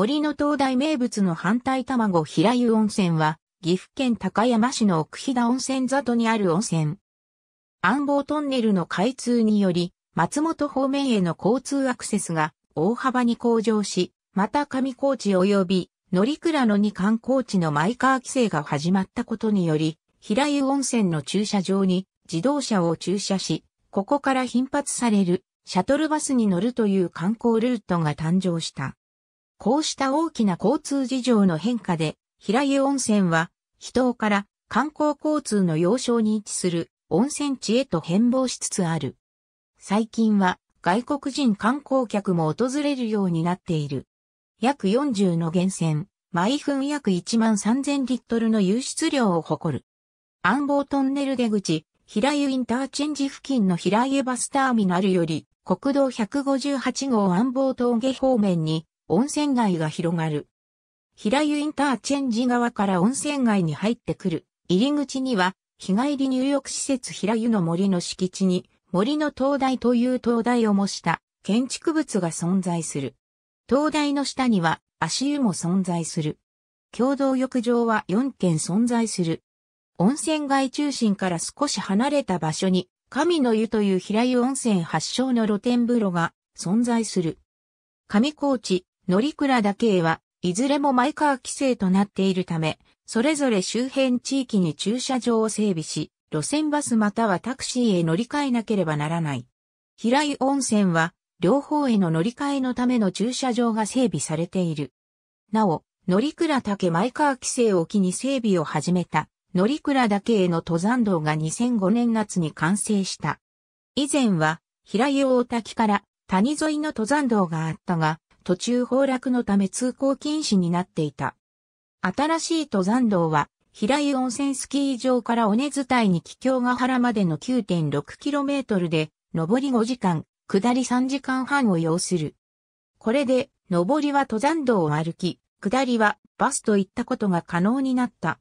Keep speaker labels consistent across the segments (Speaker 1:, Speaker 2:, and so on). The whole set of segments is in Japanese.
Speaker 1: 森の灯台名物の反対卵平湯温泉は、岐阜県高山市の奥飛騨温泉里にある温泉。暗房トンネルの開通により、松本方面への交通アクセスが大幅に向上し、また上高地及び乗倉の二観光地のマイカー規制が始まったことにより、平湯温泉の駐車場に自動車を駐車し、ここから頻発されるシャトルバスに乗るという観光ルートが誕生した。こうした大きな交通事情の変化で、平湯温泉は、秘湯から観光交通の要衝に位置する温泉地へと変貌しつつある。最近は外国人観光客も訪れるようになっている。約40の源泉、毎分約1万3000リットルの湧出量を誇る。安房トンネル出口、平湯インターチェンジ付近の平湯バスターミナルより、国道158号安房峠方面に温泉街が広がる。平湯インターチェンジ側から温泉街に入ってくる。入り口には、日帰り入浴施設平湯の森の敷地に、森の灯台という灯台を模した建築物が存在する。灯台の下には足湯も存在する。共同浴場は4軒存在する。温泉街中心から少し離れた場所に、神の湯という平湯温泉発祥の露天風呂が存在する。上高地、乗倉だけはいずれもマイカー規制となっているため、それぞれ周辺地域に駐車場を整備し、路線バスまたはタクシーへ乗り換えなければならない。平井温泉は、両方への乗り換えのための駐車場が整備されている。なお、乗倉岳マイカー規制を機に整備を始めた、乗倉岳への登山道が2005年夏に完成した。以前は、平井大滝から谷沿いの登山道があったが、途中崩落のため通行禁止になっていた。新しい登山道は、平湯温泉スキー場から尾根伝いに気境ヶ原までの 9.6km で、上り5時間、下り3時間半を要する。これで、上りは登山道を歩き、下りはバスといったことが可能になった。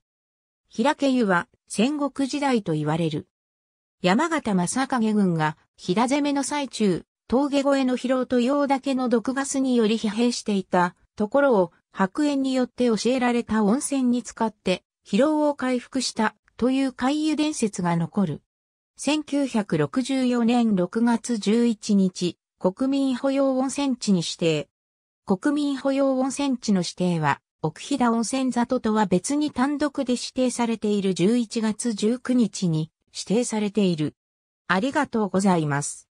Speaker 1: 平家湯は戦国時代と言われる。山形正影軍が平攻めの最中、峠越えの疲労と用だけの毒ガスにより疲弊していたところを白煙によって教えられた温泉に使って疲労を回復したという回遊伝説が残る。1964年6月11日、国民保養温泉地に指定。国民保養温泉地の指定は、奥飛騨温泉里とは別に単独で指定されている11月19日に指定されている。ありがとうございます。